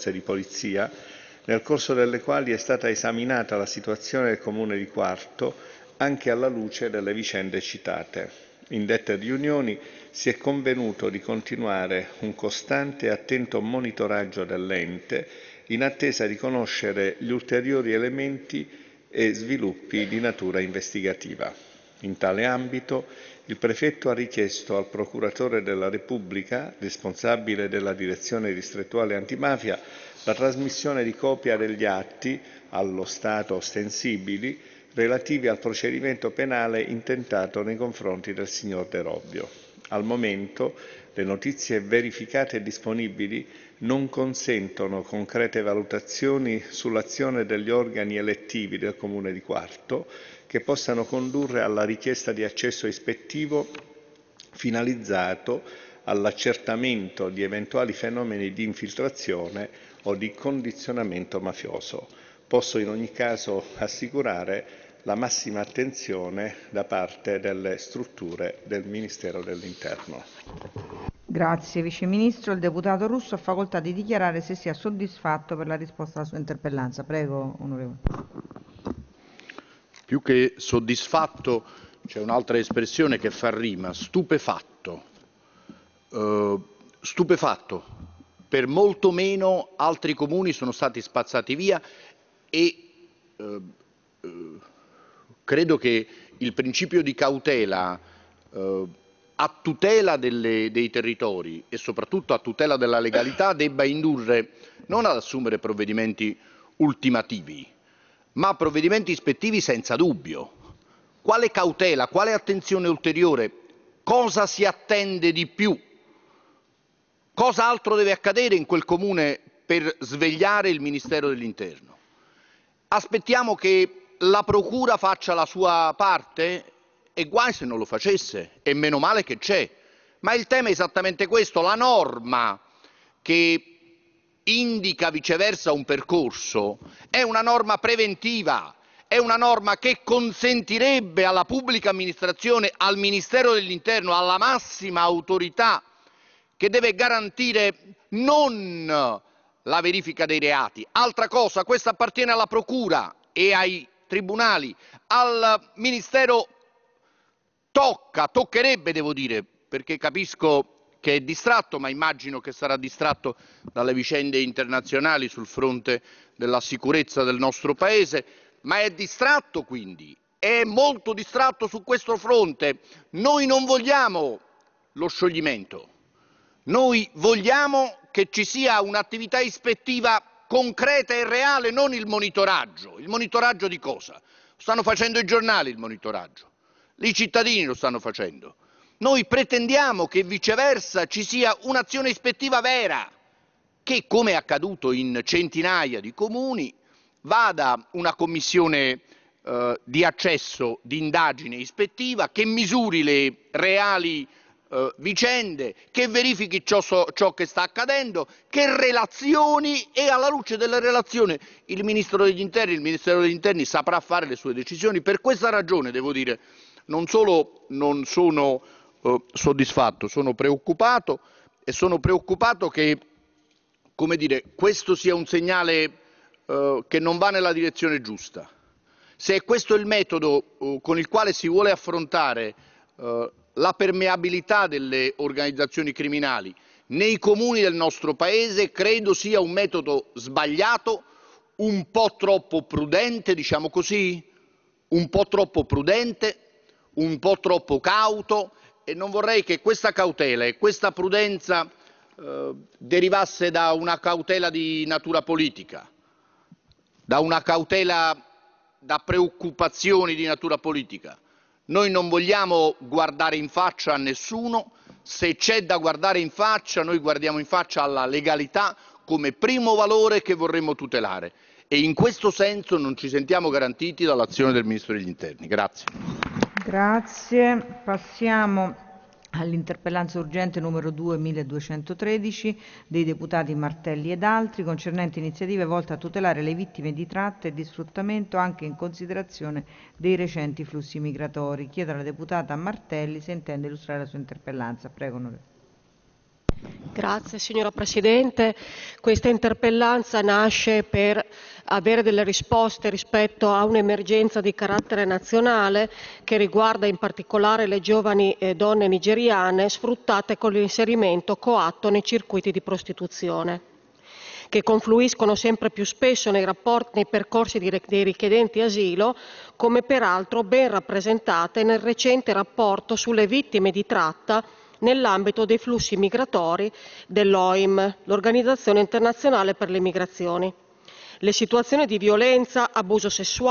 forze di polizia, nel corso delle quali è stata esaminata la situazione del Comune di Quarto anche alla luce delle vicende citate. In dette riunioni si è convenuto di continuare un costante e attento monitoraggio dell'ente in attesa di conoscere gli ulteriori elementi e sviluppi di natura investigativa. In tale ambito, il prefetto ha richiesto al procuratore della Repubblica, responsabile della direzione distrettuale antimafia, la trasmissione di copia degli atti, allo Stato ostensibili, relativi al procedimento penale intentato nei confronti del signor De Robbio. Al momento, le notizie verificate e disponibili non consentono concrete valutazioni sull'azione degli organi elettivi del Comune di Quarto, che possano condurre alla richiesta di accesso ispettivo finalizzato all'accertamento di eventuali fenomeni di infiltrazione o di condizionamento mafioso. Posso in ogni caso assicurare la massima attenzione da parte delle strutture del Ministero dell'Interno. Grazie Vice Ministro. Il deputato russo ha facoltà di dichiarare se sia soddisfatto per la risposta alla sua interpellanza. Prego, onorevole. Più che soddisfatto c'è un'altra espressione che fa rima, stupefatto. Uh, stupefatto. Per molto meno altri comuni sono stati spazzati via e uh, uh, credo che il principio di cautela a tutela delle, dei territori e soprattutto a tutela della legalità debba indurre non ad assumere provvedimenti ultimativi, ma provvedimenti ispettivi senza dubbio. Quale cautela, quale attenzione ulteriore? Cosa si attende di più? Cosa altro deve accadere in quel comune per svegliare il Ministero dell'Interno? Aspettiamo che la Procura faccia la sua parte e guai se non lo facesse, e meno male che c'è. Ma il tema è esattamente questo, la norma che indica viceversa un percorso, è una norma preventiva, è una norma che consentirebbe alla pubblica amministrazione, al Ministero dell'Interno, alla massima autorità che deve garantire non la verifica dei reati. Altra cosa, questa appartiene alla Procura e ai tribunali, al Ministero tocca, toccherebbe devo dire, perché capisco che è distratto, ma immagino che sarà distratto dalle vicende internazionali sul fronte della sicurezza del nostro Paese, ma è distratto quindi, è molto distratto su questo fronte. Noi non vogliamo lo scioglimento, noi vogliamo che ci sia un'attività ispettiva concreta e reale, non il monitoraggio. Il monitoraggio di cosa? stanno facendo i giornali il monitoraggio, i cittadini lo stanno facendo. Noi pretendiamo che viceversa ci sia un'azione ispettiva vera che, come è accaduto in centinaia di comuni, vada una commissione eh, di accesso di indagine ispettiva che misuri le reali eh, vicende, che verifichi ciò, so, ciò che sta accadendo, che relazioni e alla luce della relazione il Ministro degli Interni, il Ministero degli Interni saprà fare le sue decisioni. Per questa ragione, devo dire, non solo non sono eh, soddisfatto, sono preoccupato e sono preoccupato che dire, questo sia un segnale eh, che non va nella direzione giusta. Se è questo il metodo eh, con il quale si vuole affrontare eh, la permeabilità delle organizzazioni criminali nei comuni del nostro Paese, credo sia un metodo sbagliato, un po' troppo prudente, diciamo così, un po' troppo prudente, un po' troppo cauto e non vorrei che questa cautela e questa prudenza eh, derivasse da una cautela di natura politica, da una cautela da preoccupazioni di natura politica. Noi non vogliamo guardare in faccia a nessuno, se c'è da guardare in faccia, noi guardiamo in faccia alla legalità come primo valore che vorremmo tutelare e in questo senso non ci sentiamo garantiti dall'azione del Ministro degli Interni. Grazie. Grazie. Passiamo all'interpellanza urgente numero 2213 dei deputati Martelli ed altri concernente iniziative volte a tutelare le vittime di tratta e di sfruttamento anche in considerazione dei recenti flussi migratori. Chiedo alla deputata Martelli se intende illustrare la sua interpellanza. Prego, onorevole. Grazie signora Presidente. Questa interpellanza nasce per avere delle risposte rispetto a un'emergenza di carattere nazionale che riguarda in particolare le giovani eh, donne nigeriane sfruttate con l'inserimento coatto nei circuiti di prostituzione che confluiscono sempre più spesso nei rapporti nei percorsi dei richiedenti asilo, come peraltro ben rappresentate nel recente rapporto sulle vittime di tratta nell'ambito dei flussi migratori dell'OIM, l'Organizzazione internazionale per le migrazioni. Le situazioni di violenza, abuso sessuale,